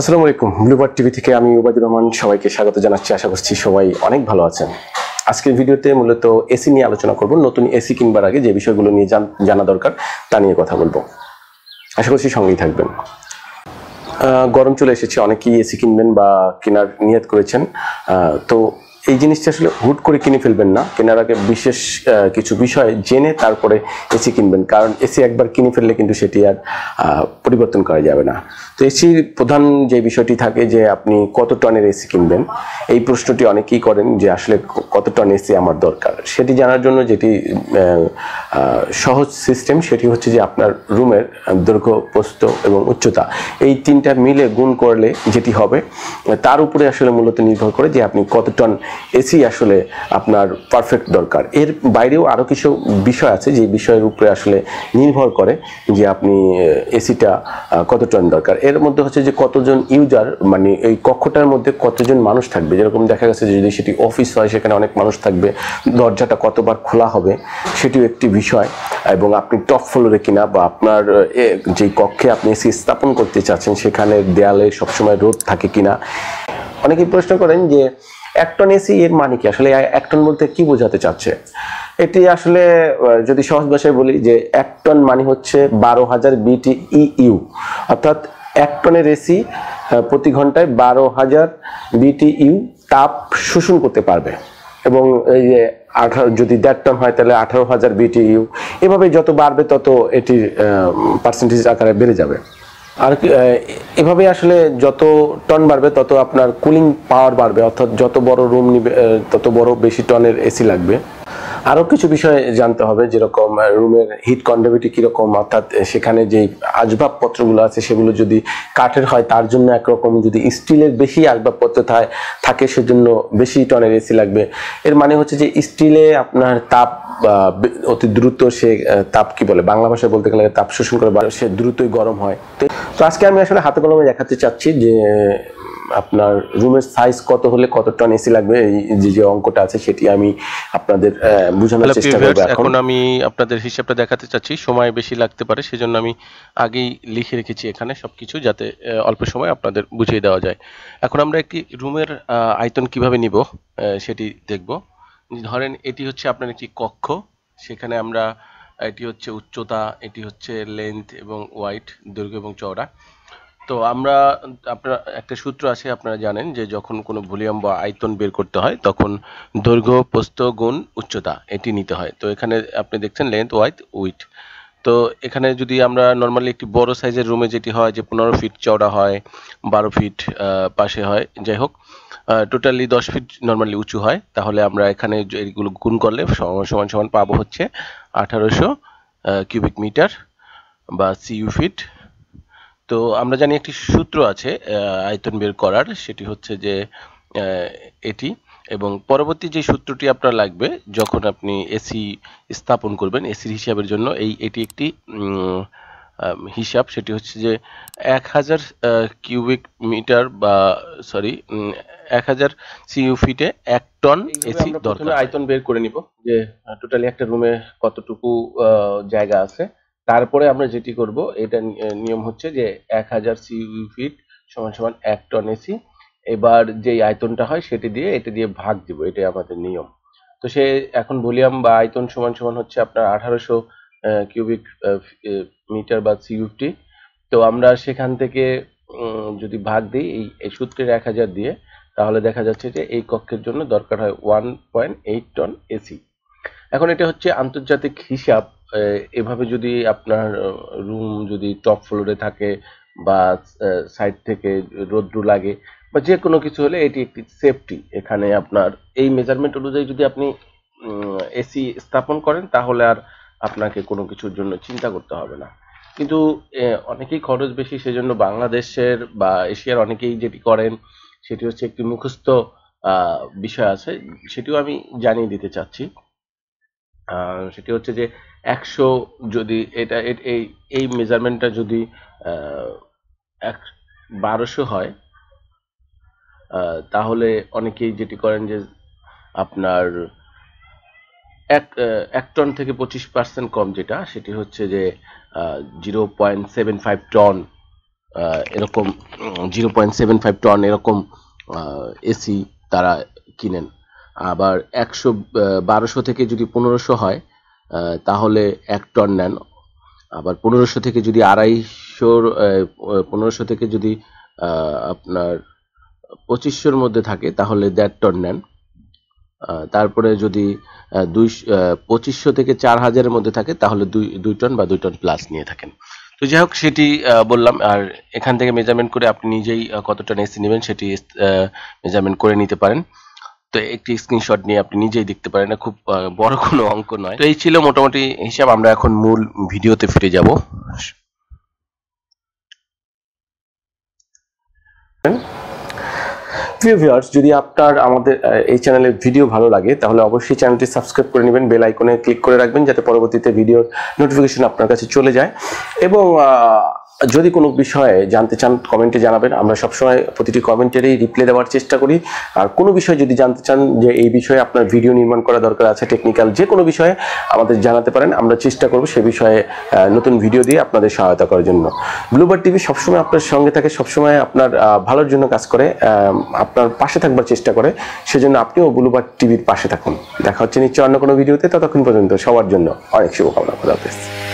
আসসালামু আলাইকুম ব্লুবার টিভি থেকে আমি ওবায়দুর রহমান সবাইকে স্বাগত জানাচ্ছি আশা করছি সবাই অনেক ভালো আছেন আজকের ভিডিওতে মূলত এসি নিয়ে আলোচনা করব নতুন এসি কিনবার আগে যে বিষয়গুলো নিয়ে জানা দরকার তা নিয়ে কথা বলবো আশা করছি সঙ্গেই থাকবেন গরম চলে এসেছে অনেকেই এসি কিনবেন বা কেনার নিয়ত করেছেন তো এই জিনিসটা আসলে হুট করে কিনে ফেলবেন না কেনার আগে বিশেষ কিছু বিষয় জেনে তারপরে এসি কিনবেন কারণ এসি একবার কিনে ফেললে কিন্তু সেটি আর পরিবর্তন করা যাবে না তো এসির প্রধান যে বিষয়টি থাকে যে আপনি কত টনের এসি কিনবেন এই প্রশ্নটি অনেকেই করেন যে আসলে কত টন এসি আমার দরকার সেটি জানার জন্য যেটি সহজ সিস্টেম সেটি হচ্ছে যে আপনার রুমের দৈর্ঘ্য প্রস্ত এবং উচ্চতা এই তিনটা মিলে গুণ করলে যেটি হবে তার উপরে আসলে মূলত নির্ভর করে যে আপনি কত টন এসি আসলে আপনার পারফেক্ট দরকার এর বাইরেও আরও কিছু বিষয় আছে যে বিষয়ের উপরে আসলে নির্ভর করে যে আপনি এসিটা কত টন দরকার এর মধ্যে হচ্ছে যে কতজন ইউজার মানে এই কক্ষটার মধ্যে কতজন মানুষ থাকবে যেরকম দেখা গেছে যে যদি সেটি অফিস হয় সেখানে অনেক মানুষ থাকবে দরজাটা কতবার খোলা হবে সেটিও একটি বিষয় এবং আপনি টপ ফ্লোরে কিনা বা আপনার যেই কক্ষে আপনি এসি স্থাপন করতে চাচ্ছেন সেখানে দেয়ালে সবসময় রোদ থাকে কিনা অনেকেই প্রশ্ন করেন যে অ্যাক্টন এসি এর মানে কি আসলে অ্যাক্টন বলতে কি বোঝাতে চাচ্ছে এটি আসলে যদি সহজ ভাষায় বলি যে অ্যাক্টন মানে হচ্ছে বারো হাজার বিটি ইউ অর্থাৎ অ্যাক্টনের এসি প্রতি ঘন্টায় বারো হাজার বিটি ইউ তাপ শোষণ করতে পারবে এবং এই যে আঠারো যদি দেড় টন হয় তাহলে আঠারো হাজার বিটি ইউ এভাবে যত বাড়বে তত এটির পার্সেন্টেজ আকারে বেড়ে যাবে আর এভাবে আসলে যত টন বাড়বে তত আপনার কুলিং পাওয়ার বাড়বে অর্থাৎ যত বড় রুম নিবে তত বড় বেশি টনের এসি লাগবে আরও কিছু বিষয় জানতে হবে যেরকম রুমের হিট কন্ডাভিটি কীরকম অর্থাৎ সেখানে যে আসবাবপত্রগুলো আছে সেগুলো যদি কাঠের হয় তার জন্য একরকম যদি স্টিলের বেশি আসবাবপত্র থাকে সেজন্য বেশি টনের এসি লাগবে এর মানে হচ্ছে যে স্টিলে আপনার তাপ অতি দ্রুত সে তাপ কি বলে বাংলা ভাষায় বলতে গেলে তাপ শোষণ করে সে দ্রুতই গরম হয় তো আজকে আমি আসলে হাতে কলমে দেখাতে চাচ্ছি যে আপনার রুমের সাইজ কত হলে কত টন এসি লাগবে এই যে অঙ্কটা আছে সেটি আমি আপনাদের বোঝানোর চেষ্টা করব এখন আমি আপনাদের হিসাবটা দেখাতে চাচ্ছি সময় বেশি লাগতে পারে সেজন্য আমি আগেই লিখে রেখেছি এখানে সবকিছু যাতে অল্প সময় আপনাদের বুঝিয়ে দেওয়া যায় এখন আমরা একটি রুমের আয়তন কিভাবে নিব সেটি দেখব ধরেন এটি হচ্ছে আপনার একটি কক্ষ সেখানে আমরা এটি হচ্ছে উচ্চতা এটি হচ্ছে লেন্থ এবং ওয়াইট দৈর্ঘ্য এবং চওড়া তো আমরা আপনার একটা সূত্র আছে আপনারা জানেন যে যখন কোনো ভলিউম বা আয়তন বের করতে হয় তখন দৈর্ঘ্য প্রস্থ গুণ উচ্চতা এটি নিতে হয় তো এখানে আপনি দেখছেন লেন্থ ওয়াইথ উইথ তো এখানে যদি আমরা নর্মালি একটি বড় সাইজের রুমে যেটি হয় যে পনেরো ফিট চওড়া হয় বারো ফিট পাশে হয় যাই হোক টোটালি দশ ফিট নর্মালি উঁচু হয় তাহলে আমরা এখানে এইগুলো গুণ করলে সমান সমান পাবো হচ্ছে আঠারোশো কিউবিক মিটার বা সিউ ফিট তো আমরা জানি একটি সূত্র আছে আয়তন বের করার সেটি হচ্ছে যে এটি এবং পরবর্তী যে সূত্রটি আপনার লাগবে যখন আপনি এসি স্থাপন করবেন এসির হিসাবের জন্য এই এটি একটি হিসাব সেটি হচ্ছে যে এক হাজার কিউবিক মিটার বা সরি এক হাজার সিউ ফিটে এক টন এসি দরকার আয়তন বের করে নিব যে টোটালি একটা রুমে কতটুকু জায়গা আছে তারপরে আমরা যেটি করব এটা নিয়ম হচ্ছে যে এক হাজার সিইউ ফিট সমান সমান এক টন এসি এবার যে আয়তনটা হয় সেটি দিয়ে এটা দিয়ে ভাগ দিব এটাই আমাদের নিয়ম তো সে এখন ভলিউম বা আয়তন সমান সমান হচ্ছে আপনার আঠারোশো কিউবিক মিটার বা সিউফটি তো আমরা সেখান থেকে যদি ভাগ দিই এই সূত্রের এক হাজার দিয়ে তাহলে দেখা যাচ্ছে যে এই কক্ষের জন্য দরকার হয় one point eight ton AC এখন এটা হচ্ছে আন্তর্জাতিক হিসাব এভাবে যদি আপনার রুম যদি টপ ফ্লোরে থাকে বা সাইড থেকে রোদ্রু লাগে বা যে কোনো কিছু হলে এটি একটি সেফটি এখানে আপনার এই মেজারমেন্ট অনুযায়ী যদি আপনি এসি স্থাপন করেন তাহলে আর আপনাকে কোনো কিছুর জন্য চিন্তা করতে হবে না কিন্তু অনেকেই খরচ বেশি সেজন্য বাংলাদেশের বা এশিয়ার অনেকেই যেটি করেন সেটি হচ্ছে একটি মুখস্থ বিষয় আছে সেটিও আমি জানিয়ে দিতে চাচ্ছি সেটি হচ্ছে যে একশো যদি এটা এই এই মেজারমেন্টটা যদি এক বারোশো হয় তাহলে অনেকেই যেটি করেন যে আপনার এক এক টন থেকে পঁচিশ পার্সেন্ট কম যেটা সেটি হচ্ছে যে zero point seven five ton এরকম zero point seven five ton এরকম এসি তারা কিনেন আবার একশো বারোশো থেকে যদি পনেরোশো হয় তাহলে এক টন নেন আবার পনেরোশো থেকে যদি আড়াইশোর পনেরোশো থেকে যদি আপনার পঁচিশশোর মধ্যে থাকে তাহলে দেড় টন নেন তারপরে যদি দুই পঁচিশশো থেকে চার হাজারের মধ্যে থাকে তাহলে দুই দুই টন বা দুই টন প্লাস নিয়ে থাকেন তো যাই হোক সেটি বললাম আর এখান থেকে মেজারমেন্ট করে আপনি নিজেই কত টন এসি নেবেন সেটি মেজারমেন্ট করে নিতে পারেন তো একটি স্ক্রিনশট নিয়ে আপনি নিজেই দেখতে পারেন খুব বড় কোনো অঙ্ক নয় তো এই ছিল মোটামুটি হিসাব আমরা এখন মূল ভিডিওতে ফিরে যাব প্রিয় ভিউয়ার্স যদি আপনার আমাদের এই চ্যানেলের ভিডিও ভালো লাগে তাহলে অবশ্যই চ্যানেলটি সাবস্ক্রাইব করে নেবেন বেল আইকনে ক্লিক করে রাখবেন যাতে পরবর্তীতে ভিডিওর নোটিফিকেশন আপনার কাছে চলে যায় এবং যদি কোনো বিষয়ে জানতে চান কমেন্টে জানাবেন আমরা সবসময় প্রতিটি কমেন্টেরই রিপ্লাই দেওয়ার চেষ্টা করি আর কোনো বিষয়ে যদি জানতে চান যে এই বিষয়ে আপনার ভিডিও নির্মাণ করা দরকার আছে টেকনিক্যাল যে কোনো বিষয়ে আমাদের জানাতে পারেন আমরা চেষ্টা করব সে বিষয়ে নতুন ভিডিও দিয়ে আপনাদের সহায়তা করার জন্য ব্লুবার টিভি সবসময় আপনার সঙ্গে থাকে সবসময় আপনার ভালোর জন্য কাজ করে আপনার পাশে থাকবার চেষ্টা করে সেজন্য আপনিও ব্লুবার টিভির পাশে থাকুন দেখা হচ্ছে নিশ্চয় অন্য কোনো ভিডিওতে ততক্ষণ পর্যন্ত সবার জন্য অনেক শুভকামনা খোদা হাফেজ